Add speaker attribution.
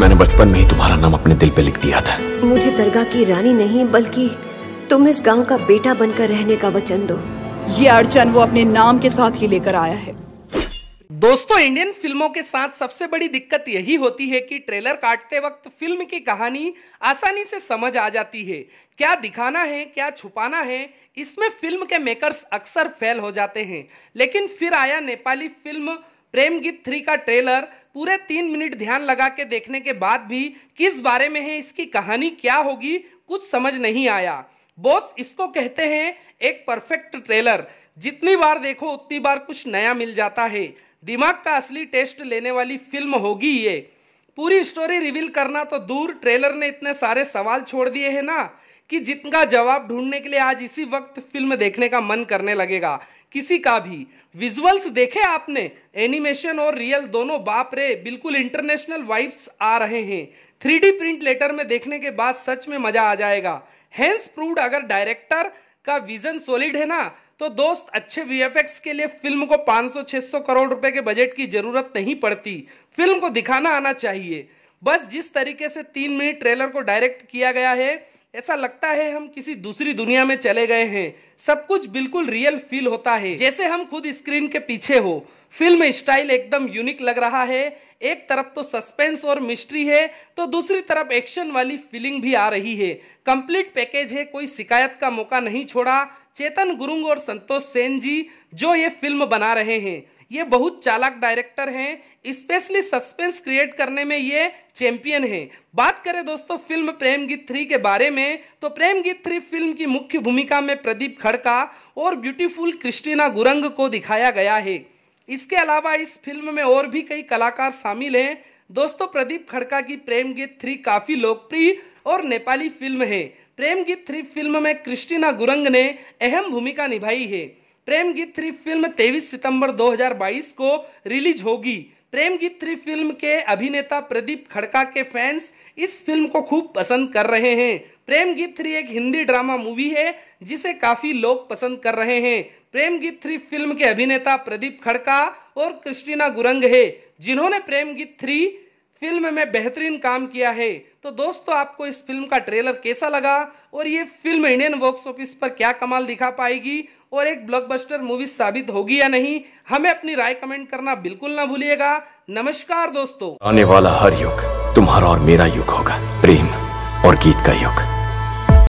Speaker 1: मैंने बचपन में ही तुम्हारा नाम अपने दिल पे लिख दिया था मुझे दरगाह की रानी नहीं बल्कि तुम इस गांव का बेटा बनकर रहने का वचन दो ये अड़चन वो अपने नाम के साथ ही लेकर आया है दोस्तों इंडियन फिल्मों के साथ सबसे बड़ी दिक्कत यही होती है कि ट्रेलर काटते वक्त फिल्म की कहानी आसानी से समझ आ जाती है क्या दिखाना है क्या छुपाना है इसमें फिल्म के मेकर्स अक्सर फेल हो जाते हैं लेकिन फिर आया नेपाली फिल्म प्रेम गीत थ्री का ट्रेलर पूरे तीन मिनट ध्यान लगा के देखने के बाद भी किस बारे में है इसकी कहानी क्या होगी कुछ समझ नहीं आया बॉस इसको कहते हैं एक परफेक्ट ट्रेलर जितनी बार देखो उतनी बार कुछ नया मिल जाता है दिमाग का असली टेस्ट लेने वाली फिल्म होगी ये पूरी स्टोरी रिवील करना तो दूर ट्रेलर ने इतने सारे सवाल छोड़ दिए हैं ना कि जितना जवाब ढूंढने के लिए आज इसी वक्त फिल्म देखने का मन करने लगेगा किसी का भी विजुअल्स देखे आपने एनिमेशन और रियल दोनों बाप रे बिल्कुल इंटरनेशनल वाइब्स आ रहे हैं थ्री प्रिंट लेटर में देखने के बाद सच में मजा आ जाएगा हैंस प्रूड अगर डायरेक्टर का विजन सॉलिड है ना तो दोस्त अच्छे वीएफएक्स के लिए फिल्म को 500-600 करोड़ रुपए के बजट की जरूरत नहीं पड़ती फिल्म को दिखाना आना चाहिए बस जिस तरीके से तीन मिनट ट्रेलर को डायरेक्ट किया गया है ऐसा लगता है हम किसी दूसरी दुनिया में चले गए हैं सब कुछ बिल्कुल रियल फील होता है जैसे हम खुद स्क्रीन के पीछे हो फिल्म स्टाइल एकदम यूनिक लग रहा है एक तरफ तो सस्पेंस और मिस्ट्री है तो दूसरी तरफ एक्शन वाली फीलिंग भी आ रही है कंप्लीट पैकेज है कोई शिकायत का मौका नहीं छोड़ा चेतन गुरुंग और संतोष सेन जी जो ये फिल्म बना रहे हैं ये बहुत चालाक डायरेक्टर हैं स्पेशली सस्पेंस क्रिएट करने में ये चैंपियन हैं बात करें दोस्तों फिल्म प्रेम गीत थ्री के बारे में तो प्रेम गीत थ्री फिल्म की मुख्य भूमिका में प्रदीप खड़का और ब्यूटीफुल क्रिस्टीना गुरंग को दिखाया गया है इसके अलावा इस फिल्म में और भी कई कलाकार शामिल हैं दोस्तों प्रदीप खड़का की प्रेम गीत थ्री काफ़ी लोकप्रिय और नेपाली फिल्म है प्रेम गीत थ्री फिल्म में क्रिस्टीना गुरंग ने अहम भूमिका निभाई है प्रेम गीत थ्री फिल्म 23 सितंबर 2022 को रिलीज होगी प्रेम गीत थ्री फिल्म के अभिनेता प्रदीप खड़का के फैंस इस फिल्म को खूब पसंद कर रहे हैं प्रेम गीत थ्री एक हिंदी ड्रामा मूवी है जिसे काफ़ी लोग पसंद कर रहे हैं प्रेम गीत थ्री फिल्म के अभिनेता प्रदीप खड़का और क्रिस्टीना गुरंग है जिन्होंने प्रेम गीत थ्री फिल्म में बेहतरीन काम किया है तो दोस्तों आपको इस फिल्म का ट्रेलर कैसा लगा और ये फिल्म इंडियन बॉक्स ऑफिस पर क्या कमाल दिखा पाएगी और एक ब्लॉकबस्टर मूवी साबित होगी या नहीं हमें अपनी राय कमेंट करना बिल्कुल ना भूलिएगा नमस्कार दोस्तों आने वाला हर युग तुम्हारा और मेरा युग होगा प्रेम और गीत का युग